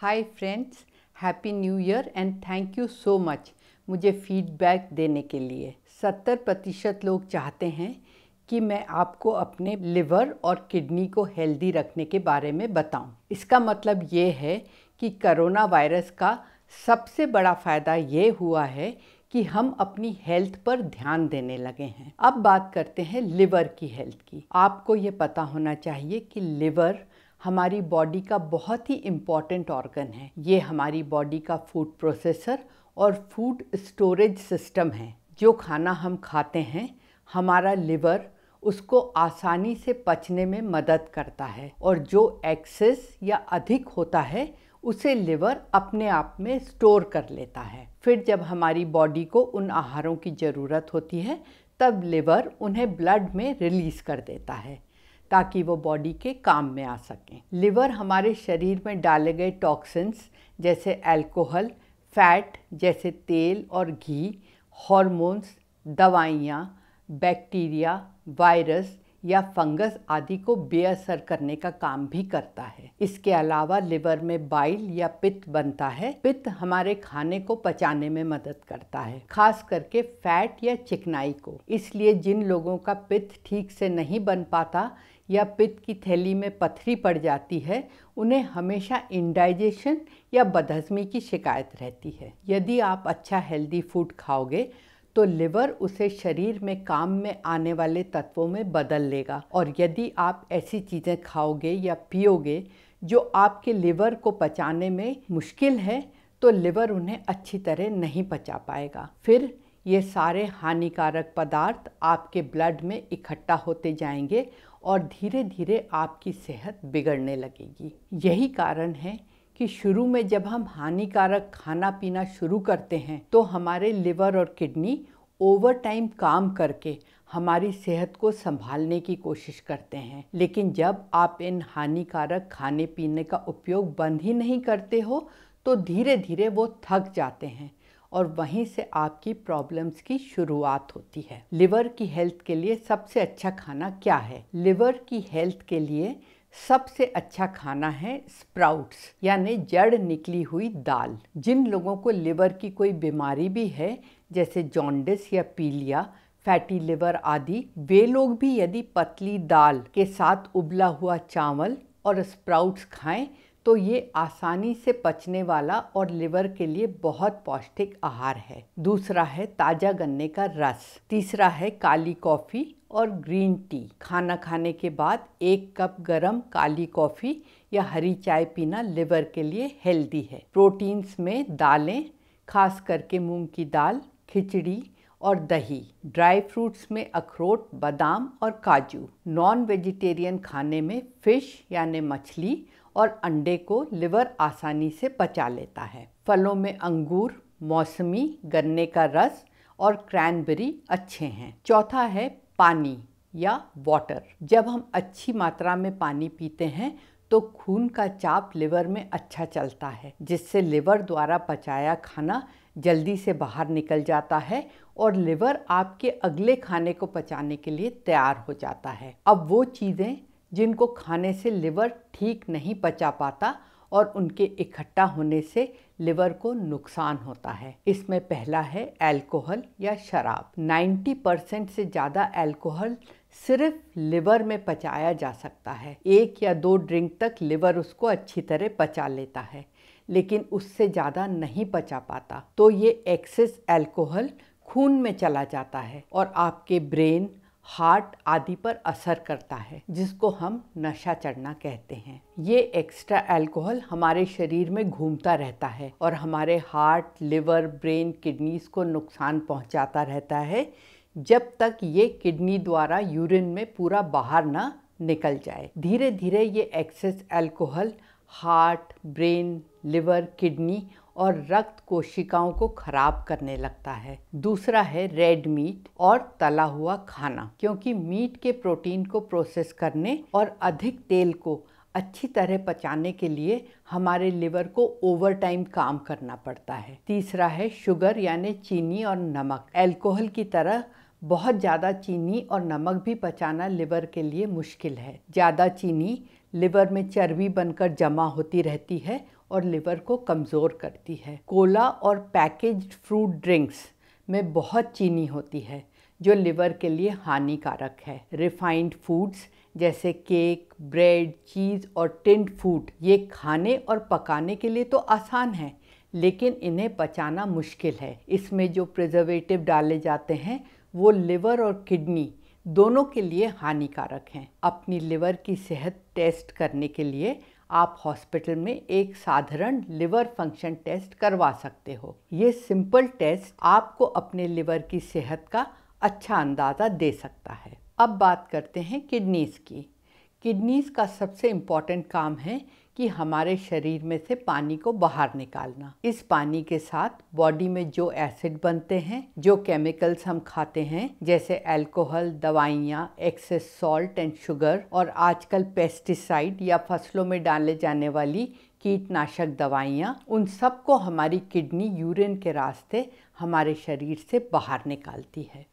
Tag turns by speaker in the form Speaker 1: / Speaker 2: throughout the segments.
Speaker 1: Hi friends happy new year and thank you so much मुझे feedback देने के लिए सत्तर प्रतिशत लोग चाहते हैं कि मैं आपको अपने लिवर और किडनी को हेल्दी रखने के बारे में बताऊं। इसका मतलब ये है कि करोना वायरस का सबसे बड़ा फ़ायदा ये हुआ है कि हम अपनी हेल्थ पर ध्यान देने लगे हैं अब बात करते हैं लिवर की हेल्थ की आपको ये पता होना चाहिए कि लिवर हमारी बॉडी का बहुत ही इम्पॉर्टेंट ऑर्गन है ये हमारी बॉडी का फूड प्रोसेसर और फूड स्टोरेज सिस्टम है जो खाना हम खाते हैं हमारा लिवर उसको आसानी से पचने में मदद करता है और जो एक्सेस या अधिक होता है उसे लिवर अपने आप में स्टोर कर लेता है फिर जब हमारी बॉडी को उन आहारों की ज़रूरत होती है तब लिवर उन्हें ब्लड में रिलीज़ कर देता है ताकि वो बॉडी के काम में आ सकें लिवर हमारे शरीर में डाले गए टॉक्सिन्स जैसे अल्कोहल फैट जैसे तेल और घी हॉर्मोन्स दवाइयाँ बैक्टीरिया वायरस या फंगस आदि को बेअसर करने का काम भी करता है इसके अलावा लिवर में बाइल या पित्त बनता है पित्त हमारे खाने को पचाने में मदद करता है खास करके फैट या चिकनाई को इसलिए जिन लोगों का पित्त ठीक से नहीं बन पाता या पित्त की थैली में पथरी पड़ जाती है उन्हें हमेशा इंडाइजेशन या बदहजमी की शिकायत रहती है यदि आप अच्छा हेल्दी फूड खाओगे तो लिवर उसे शरीर में काम में आने वाले तत्वों में बदल लेगा और यदि आप ऐसी चीज़ें खाओगे या पियोगे जो आपके लिवर को पचाने में मुश्किल है तो लिवर उन्हें अच्छी तरह नहीं पचा पाएगा फिर ये सारे हानिकारक पदार्थ आपके ब्लड में इकट्ठा होते जाएंगे और धीरे धीरे आपकी सेहत बिगड़ने लगेगी यही कारण है कि शुरू में जब हम हानिकारक खाना पीना शुरू करते हैं तो हमारे लिवर और किडनी ओवर टाइम काम करके हमारी सेहत को संभालने की कोशिश करते हैं लेकिन जब आप इन हानिकारक खाने पीने का उपयोग बंद ही नहीं करते हो तो धीरे धीरे वो थक जाते हैं और वहीं से आपकी प्रॉब्लम्स की शुरुआत होती है लिवर की हेल्थ के लिए सबसे अच्छा खाना क्या है लिवर की हेल्थ के लिए सबसे अच्छा खाना है स्प्राउट्स यानी जड़ निकली हुई दाल जिन लोगों को लिवर की कोई बीमारी भी है जैसे जॉन्डिस या पीलिया फैटी लिवर आदि वे लोग भी यदि पतली दाल के साथ उबला हुआ चावल और स्प्राउट्स खाएं तो ये आसानी से पचने वाला और लिवर के लिए बहुत पौष्टिक आहार है दूसरा है ताज़ा गन्ने का रस तीसरा है काली कॉफ़ी और ग्रीन टी खाना खाने के बाद एक कप गरम काली कॉफ़ी या हरी चाय पीना लिवर के लिए हेल्दी है प्रोटीन्स में दालें खास करके मूंग की दाल खिचड़ी और दही ड्राई फ्रूट्स में अखरोट बादाम और काजू नॉन वेजिटेरियन खाने में फिश यानी मछली और अंडे को लिवर आसानी से पचा लेता है फलों में अंगूर मौसमी गन्ने का रस और क्रैनबेरी अच्छे हैं चौथा है पानी या वाटर जब हम अच्छी मात्रा में पानी पीते हैं तो खून का चाप लिवर में अच्छा चलता है जिससे लिवर द्वारा पचाया खाना जल्दी से बाहर निकल जाता है और लिवर आपके अगले खाने को पचाने के लिए तैयार हो जाता है अब वो चीज़ें जिनको खाने से लिवर ठीक नहीं पचा पाता और उनके इकट्ठा होने से लिवर को नुकसान होता है इसमें पहला है अल्कोहल या शराब 90 परसेंट से ज़्यादा अल्कोहल सिर्फ लिवर में पचाया जा सकता है एक या दो ड्रिंक तक लिवर उसको अच्छी तरह पचा लेता है लेकिन उससे ज़्यादा नहीं पचा पाता तो ये एक्सेस अल्कोहल खून में चला जाता है और आपके ब्रेन हार्ट आदि पर असर करता है जिसको हम नशा चढ़ना कहते हैं ये एक्स्ट्रा अल्कोहल हमारे शरीर में घूमता रहता है और हमारे हार्ट लिवर ब्रेन किडनीज को नुकसान पहुंचाता रहता है जब तक ये किडनी द्वारा यूरिन में पूरा बाहर ना निकल जाए धीरे धीरे ये excess alcohol heart brain liver kidney और रक्त कोशिकाओं को खराब करने लगता है दूसरा है रेड मीट और तला हुआ खाना क्योंकि मीट के प्रोटीन को प्रोसेस करने और अधिक तेल को अच्छी तरह पचाने के लिए हमारे लिवर को ओवर टाइम काम करना पड़ता है तीसरा है शुगर यानी चीनी और नमक एल्कोहल की तरह बहुत ज़्यादा चीनी और नमक भी पचाना लिवर के लिए मुश्किल है ज़्यादा चीनी लिवर में चर्बी बनकर जमा होती रहती है और लिवर को कमज़ोर करती है कोला और पैकेज्ड फ्रूट ड्रिंक्स में बहुत चीनी होती है जो लिवर के लिए हानिकारक है रिफाइंड फूड्स जैसे केक ब्रेड चीज़ और टेंट फूड ये खाने और पकाने के लिए तो आसान है लेकिन इन्हें पचाना मुश्किल है इसमें जो प्रिजर्वेटिव डाले जाते हैं वो लिवर और किडनी दोनों के लिए हानिकारक हैं अपनी लिवर की सेहत टेस्ट करने के लिए आप हॉस्पिटल में एक साधारण लिवर फंक्शन टेस्ट करवा सकते हो ये सिंपल टेस्ट आपको अपने लिवर की सेहत का अच्छा अंदाज़ा दे सकता है अब बात करते हैं किडनीज़ की किडनीज़ का सबसे इम्पॉर्टेंट काम है कि हमारे शरीर में से पानी को बाहर निकालना इस पानी के साथ बॉडी में जो एसिड बनते हैं जो केमिकल्स हम खाते हैं जैसे अल्कोहल दवाइयाँ एक्सेस सॉल्ट एंड शुगर और आजकल पेस्टिसाइड या फसलों में डाले जाने वाली कीटनाशक दवाइयाँ उन सब को हमारी किडनी यूरिन के रास्ते हमारे शरीर से बाहर निकालती है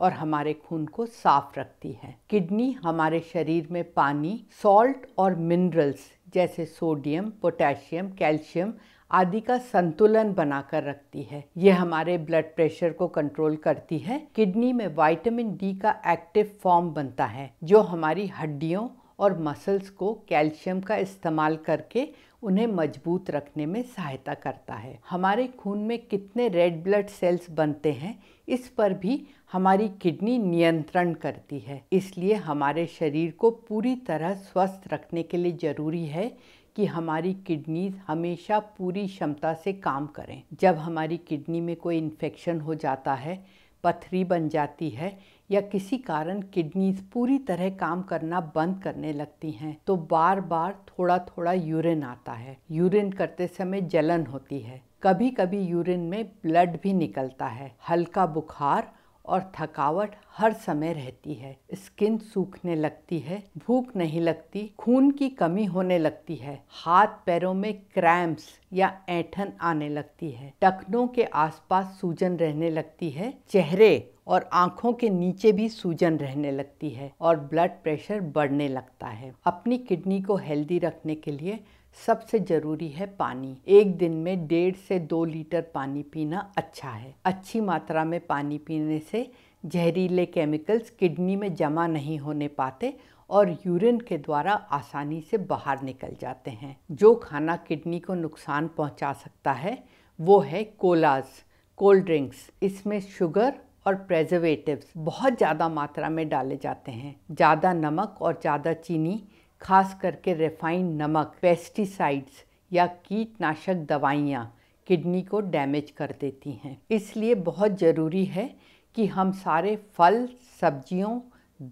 Speaker 1: और हमारे खून को साफ रखती है किडनी हमारे शरीर में पानी सॉल्ट और मिनरल्स जैसे सोडियम पोटेशियम कैल्शियम आदि का संतुलन बनाकर रखती है यह हमारे ब्लड प्रेशर को कंट्रोल करती है किडनी में विटामिन डी का एक्टिव फॉर्म बनता है जो हमारी हड्डियों और मसल्स को कैल्शियम का इस्तेमाल करके उन्हें मजबूत रखने में सहायता करता है हमारे खून में कितने रेड ब्लड सेल्स बनते हैं इस पर भी हमारी किडनी नियंत्रण करती है इसलिए हमारे शरीर को पूरी तरह स्वस्थ रखने के लिए ज़रूरी है कि हमारी किडनीज हमेशा पूरी क्षमता से काम करें जब हमारी किडनी में कोई इन्फेक्शन हो जाता है पथरी बन जाती है या किसी कारण किडनीज पूरी तरह काम करना बंद करने लगती हैं तो बार बार थोड़ा थोड़ा यूरिन आता है यूरिन करते समय जलन होती है कभी कभी यूरिन में ब्लड भी निकलता है हल्का बुखार और थकावट हर समय रहती है स्किन सूखने लगती है भूख नहीं लगती खून की कमी होने लगती है हाथ पैरों में क्रैम्प्स या ऐठन आने लगती है टखनों के आसपास सूजन रहने लगती है चेहरे और आंखों के नीचे भी सूजन रहने लगती है और ब्लड प्रेशर बढ़ने लगता है अपनी किडनी को हेल्दी रखने के लिए सबसे जरूरी है पानी एक दिन में डेढ़ से दो लीटर पानी पीना अच्छा है अच्छी मात्रा में पानी पीने से जहरीले केमिकल्स किडनी में जमा नहीं होने पाते और यूरिन के द्वारा आसानी से बाहर निकल जाते हैं जो खाना किडनी को नुकसान पहुंचा सकता है वो है कोलाज कोल्ड ड्रिंक्स इसमें शुगर और प्रेजर्वेटिव्स बहुत ज़्यादा मात्रा में डाले जाते हैं ज़्यादा नमक और ज़्यादा चीनी खास करके रिफाइंड नमक पेस्टिसाइड्स या कीटनाशक दवाइयाँ किडनी को डैमेज कर देती हैं इसलिए बहुत ज़रूरी है कि हम सारे फल सब्जियों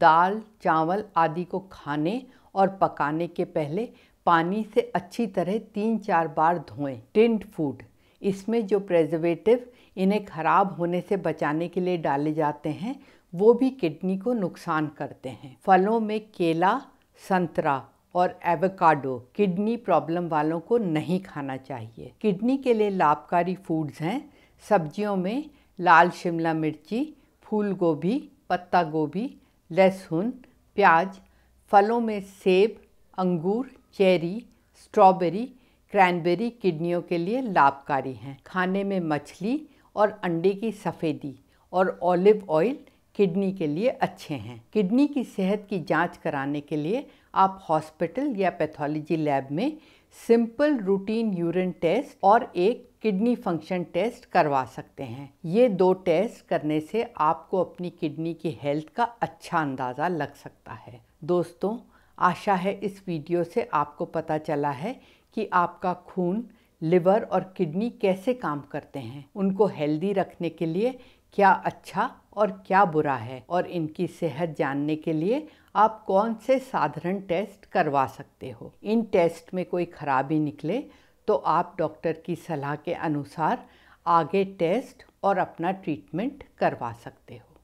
Speaker 1: दाल चावल आदि को खाने और पकाने के पहले पानी से अच्छी तरह तीन चार बार धोएं टिंट फूड इसमें जो प्रेजर्वेटिव इन्हें खराब होने से बचाने के लिए डाले जाते हैं वो भी किडनी को नुकसान करते हैं फलों में केला संतरा और एवोकाडो किडनी प्रॉब्लम वालों को नहीं खाना चाहिए किडनी के लिए लाभकारी फूड्स हैं सब्जियों में लाल शिमला मिर्ची फूल गोभी पत्ता गोभी लहसुन प्याज फलों में सेब अंगूर चेरी स्ट्रॉबेरी क्रैनबेरी किडनियों के लिए लाभकारी हैं खाने में मछली और अंडे की सफ़ेदी और ऑलिव ऑयल किडनी के लिए अच्छे हैं किडनी की सेहत की जांच कराने के लिए आप हॉस्पिटल या पैथोलॉजी लैब में सिंपल रूटीन यूरिन टेस्ट और एक किडनी फंक्शन टेस्ट करवा सकते हैं ये दो टेस्ट करने से आपको अपनी किडनी की हेल्थ का अच्छा अंदाज़ा लग सकता है दोस्तों आशा है इस वीडियो से आपको पता चला है कि आपका खून लिवर और किडनी कैसे काम करते हैं उनको हेल्दी रखने के लिए क्या अच्छा और क्या बुरा है और इनकी सेहत जानने के लिए आप कौन से साधारण टेस्ट करवा सकते हो इन टेस्ट में कोई खराबी निकले तो आप डॉक्टर की सलाह के अनुसार आगे टेस्ट और अपना ट्रीटमेंट करवा सकते हो